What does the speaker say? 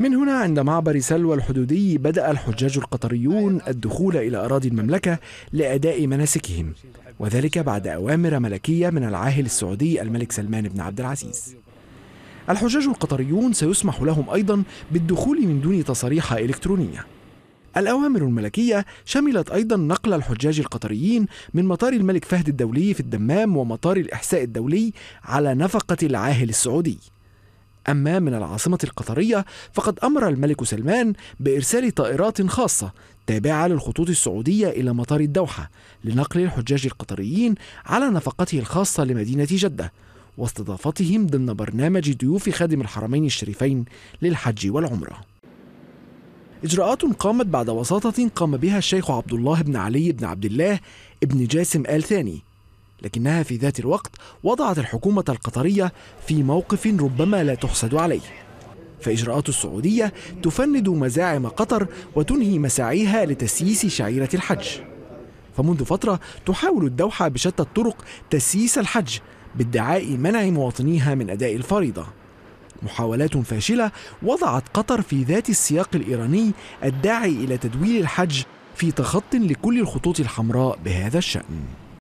من هنا عند معبر سلوى الحدودي بدأ الحجاج القطريون الدخول إلى أراضي المملكة لأداء مناسكهم وذلك بعد أوامر ملكية من العاهل السعودي الملك سلمان بن عبد العزيز الحجاج القطريون سيسمح لهم أيضا بالدخول من دون تصاريح إلكترونية الأوامر الملكية شملت أيضا نقل الحجاج القطريين من مطار الملك فهد الدولي في الدمام ومطار الإحساء الدولي على نفقة العاهل السعودي أما من العاصمة القطرية فقد أمر الملك سلمان بإرسال طائرات خاصة تابعة للخطوط السعودية إلى مطار الدوحة لنقل الحجاج القطريين على نفقته الخاصة لمدينة جدة واستضافتهم ضمن برنامج ضيوف خادم الحرمين الشريفين للحج والعمره إجراءات قامت بعد وساطة قام بها الشيخ عبد الله بن علي بن عبد الله بن جاسم آل ثاني لكنها في ذات الوقت وضعت الحكومة القطرية في موقف ربما لا تحسد عليه فإجراءات السعودية تفند مزاعم قطر وتنهي مساعيها لتسييس شعيرة الحج فمنذ فترة تحاول الدوحة بشتى الطرق تسييس الحج بادعاء منع مواطنيها من أداء الفريضة محاولات فاشلة وضعت قطر في ذات السياق الإيراني الداعي إلى تدوير الحج في تخط لكل الخطوط الحمراء بهذا الشأن